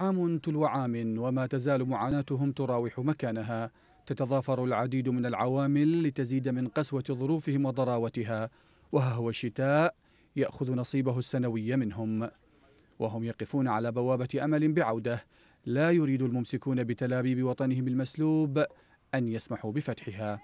عام تلو عام وما تزال معاناتهم تراوح مكانها تتضافر العديد من العوامل لتزيد من قسوة ظروفهم وضراوتها وها هو الشتاء يأخذ نصيبه السنوي منهم وهم يقفون على بوابة أمل بعودة لا يريد الممسكون بتلابيب وطنهم المسلوب أن يسمحوا بفتحها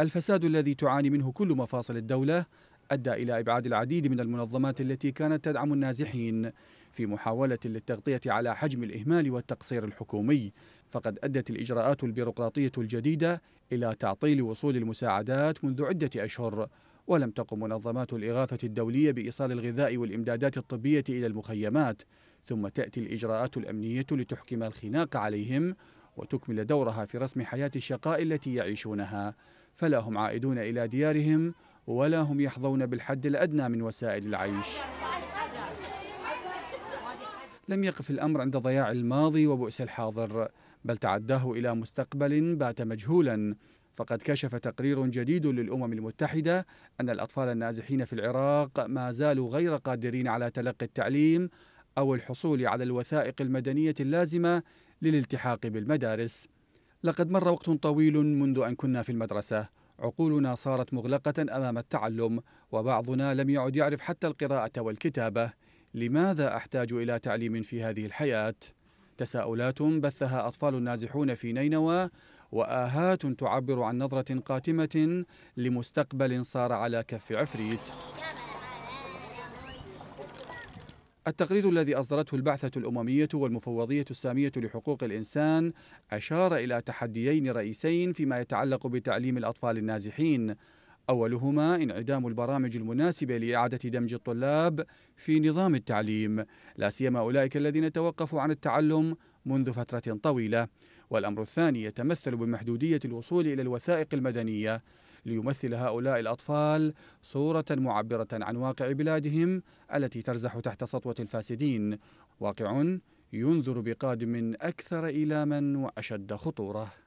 الفساد الذي تعاني منه كل مفاصل الدولة أدى إلى إبعاد العديد من المنظمات التي كانت تدعم النازحين في محاولة للتغطية على حجم الإهمال والتقصير الحكومي فقد أدت الإجراءات البيروقراطية الجديدة إلى تعطيل وصول المساعدات منذ عدة أشهر ولم تقم منظمات الإغاثة الدولية بإيصال الغذاء والإمدادات الطبية إلى المخيمات ثم تأتي الإجراءات الأمنية لتحكم الخناق عليهم وتكمل دورها في رسم حياة الشقاء التي يعيشونها فلا هم عائدون إلى ديارهم ولا هم يحظون بالحد الأدنى من وسائل العيش لم يقف الأمر عند ضياع الماضي وبؤس الحاضر بل تعداه إلى مستقبل بات مجهولا فقد كشف تقرير جديد للأمم المتحدة أن الأطفال النازحين في العراق ما زالوا غير قادرين على تلقي التعليم أو الحصول على الوثائق المدنية اللازمة للالتحاق بالمدارس لقد مر وقت طويل منذ أن كنا في المدرسة عقولنا صارت مغلقة أمام التعلم وبعضنا لم يعد يعرف حتى القراءة والكتابة لماذا أحتاج إلى تعليم في هذه الحياة؟ تساؤلات بثها أطفال نازحون في نينوى وآهات تعبر عن نظرة قاتمة لمستقبل صار على كف عفريت التقرير الذي أصدرته البعثة الأممية والمفوضية السامية لحقوق الإنسان أشار إلى تحديين رئيسين فيما يتعلق بتعليم الأطفال النازحين أولهما انعدام البرامج المناسبة لإعادة دمج الطلاب في نظام التعليم لا سيما أولئك الذين توقفوا عن التعلم منذ فترة طويلة والأمر الثاني يتمثل بمحدودية الوصول إلى الوثائق المدنية ليمثل هؤلاء الأطفال صورة معبرة عن واقع بلادهم التي ترزح تحت سطوة الفاسدين واقع ينذر بقادم أكثر إيلاما وأشد خطورة